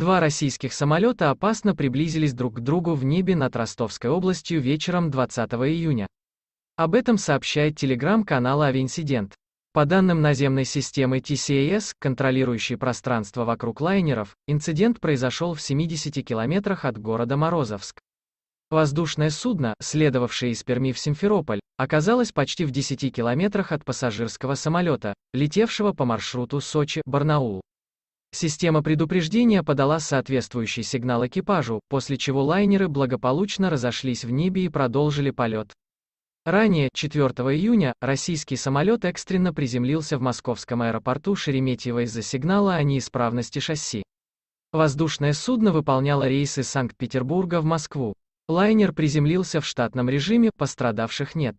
Два российских самолета опасно приблизились друг к другу в небе над Ростовской областью вечером 20 июня. Об этом сообщает телеграм-канал «Авиинцидент». По данным наземной системы TCAS, контролирующей пространство вокруг лайнеров, инцидент произошел в 70 километрах от города Морозовск. Воздушное судно, следовавшее из Перми в Симферополь, оказалось почти в 10 километрах от пассажирского самолета, летевшего по маршруту Сочи-Барнаул. Система предупреждения подала соответствующий сигнал экипажу, после чего лайнеры благополучно разошлись в небе и продолжили полет. Ранее, 4 июня, российский самолет экстренно приземлился в московском аэропорту Шереметьево из-за сигнала о неисправности шасси. Воздушное судно выполняло рейсы Санкт-Петербурга в Москву. Лайнер приземлился в штатном режиме, пострадавших нет.